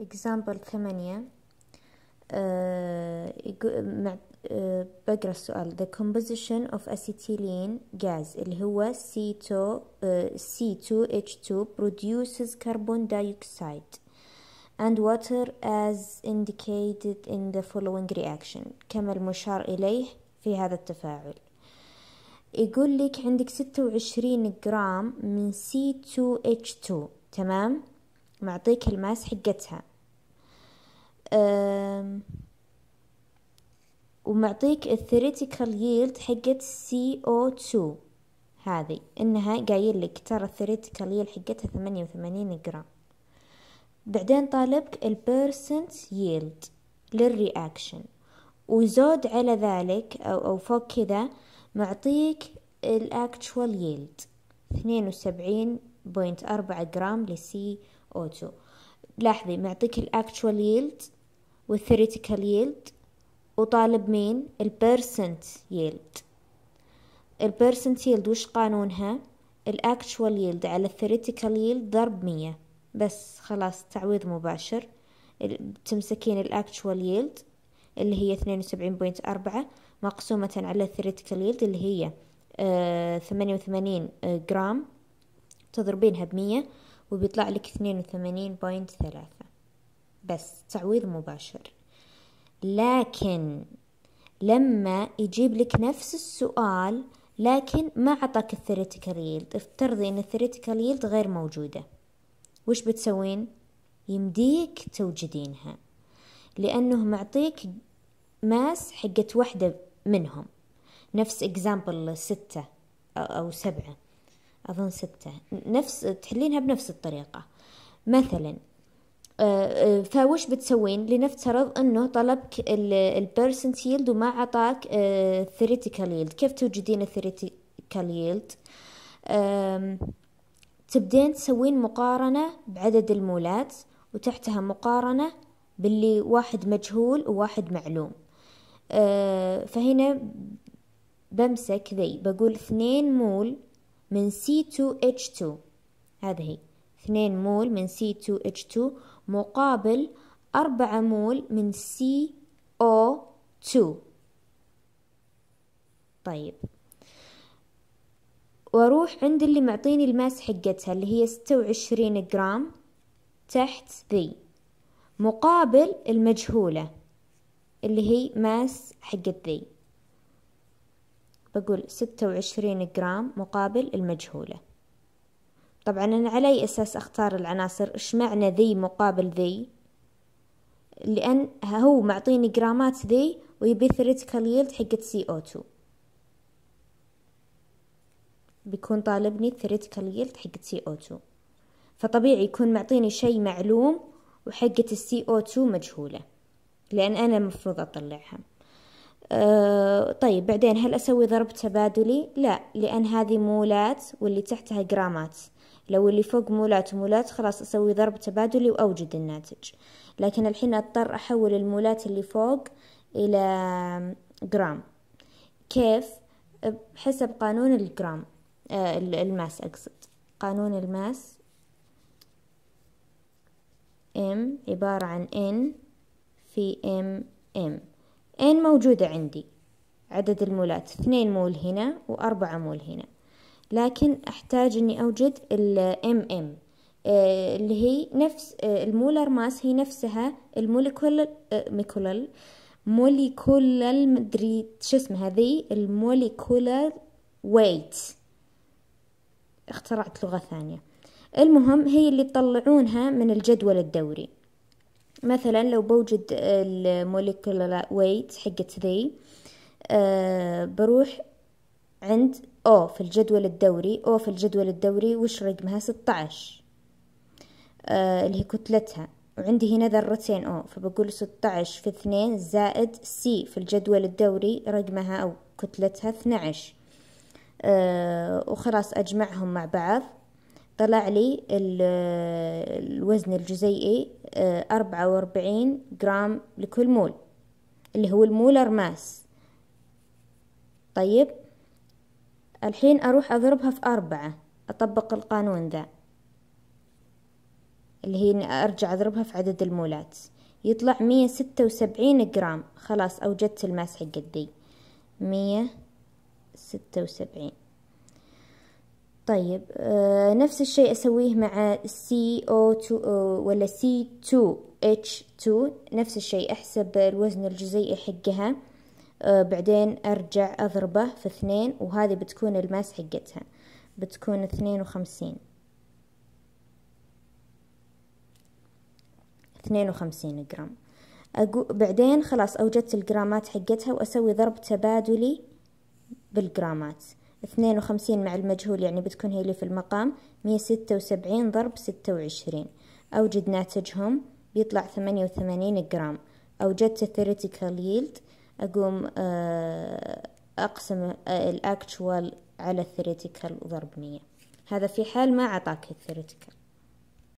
اكزامبل ثمانية آه، آه، بقرا السؤال the composition of acetylene gas اللي هو C2 آه، C2H2 produces carbon dioxide and water as indicated in the following reaction كما المشار إليه في هذا التفاعل يقول لك عندك ستة وعشرين جرام من C2H2 تمام معطيك الماس حقتها ومعطيك الثريتيكال ييلد حقت سي او 2 هذه انها قايل لك ترى الثريتيكال ييلد حقتها ثمانية وثمانين جرام بعدين طالبك البيرسنت ييلد للرياكشن وزود على ذلك او, أو فوق كذا معطيك الاكتشوال ييلد اثنين وسبعين بوينت أربعة جرام لسي او 2 لاحظي معطيك الاكتشوال ييلد والثريتيكال ييلد وطالب مين البيرسنت ييلد البيرسنت ييلد وش قانونها الاكتشوال ييلد على الثريتيكال ييلد ضرب مية بس خلاص تعويض مباشر تمسكين الاكتشوال ييلد اللي هي اثنين وسبعين بوينت أربعة مقسومة على الثريتيكال ييلد اللي هي آه، ثمانية وثمانين آه، جرام تضربينها بمية وبيطلع لك اثنين وثمانين بوينت ثلاثة بس تعويض مباشر لكن لما يجيب لك نفس السؤال لكن ما عطاك الثريتيكال يلد افترضي ان الثريتيكال يلد غير موجودة وش بتسوين؟ يمديك توجدينها لأنه معطيك ماس حقت واحدة منهم نفس اكزامبل ستة أو سبعة أظن ستة نفس تحلينها بنفس الطريقة مثلا فوش بتسوين لنفترض انه طلبك البيرسنت يلد وما عطاك الثريتيكال آه، يلد كيف توجدين الثريتيكال يلد تبدين تسوين مقارنة بعدد المولات وتحتها مقارنة باللي واحد مجهول وواحد معلوم آه، فهنا بمسك ذي بقول اثنين مول من C2H2 هذا هي 2 مول من C2H2 مقابل 4 مول من CO2 طيب واروح عند اللي معطيني الماس حقتها اللي هي 26 جرام تحت ذي مقابل المجهولة اللي هي ماس حقت ذي بقول 26 جرام مقابل المجهولة طبعا أنا على أي أساس أختار العناصر إيش معنى ذي مقابل ذي لأن هو معطيني جرامات ذي ويبي theoretical yield سي CO2 بيكون طالبني theoretical yield سي CO2 فطبيعي يكون معطيني شيء معلوم وحقة السي او 2 مجهولة لأن أنا المفروض أطلعها أه طيب بعدين هل أسوي ضرب تبادلي؟ لا لأن هذه مولات واللي تحتها جرامات لو اللي فوق مولات ومولات خلاص أسوي ضرب تبادلي وأوجد الناتج لكن الحين أضطر أحول المولات اللي فوق إلى جرام كيف؟ بحسب قانون الجرام آه الماس أقصد قانون الماس ام عبارة عن ان في ام ام ان موجودة عندي عدد المولات اثنين مول هنا وأربعة مول هنا لكن احتاج اني اوجد ال ام آه، اللي هي نفس آه، المولر ماس هي نفسها الموليكول آه، ميكولر موليكولال مدري شو اسمها ذي الموليكولر ويت اخترعت لغة ثانية المهم هي اللي تطلعونها من الجدول الدوري مثلا لو بوجد الموليكولر ويت حقت ذي أه بروح عند أو في الجدول الدوري أو في الجدول الدوري وش رقمها 16 آه اللي هي كتلتها وعندي هنا ذرتين أو فبقول 16 في 2 زائد سي في الجدول الدوري رقمها أو كتلتها 12 آه وخلاص أجمعهم مع بعض طلع لي الوزن الجزيئي آه، أربعة وأربعين جرام لكل مول اللي هو المولر ماس طيب الحين أروح أضربها في أربعة أطبق القانون ذا اللي هي إني أرجع أضربها في عدد المولات يطلع مية ستة وسبعين جرام خلاص أوجدت الماس حق الدي مية ستة وسبعين طيب آه نفس الشيء أسويه مع سي أو تو ولا سي تو إتش تو نفس الشيء أحسب الوزن الجزيئي حقها أه، بعدين أرجع أضربه في اثنين وهذه بتكون الماس حقتها بتكون اثنين وخمسين اثنين وخمسين جرام أقو... بعدين خلاص أوجدت الجرامات حقتها وأسوي ضرب تبادلي بالجرامات اثنين وخمسين مع المجهول يعني بتكون هي اللي في المقام مية ستة وسبعين ضرب ستة وعشرين أوجد ناتجهم بيطلع ثمانية وثمانين جرام أوجدت الثيريتيكال يلد أقوم آه، أقسم آه، الأكتشوال على الثريتيكال وضرب مية هذا في حال ما أعطاك الثريتيكال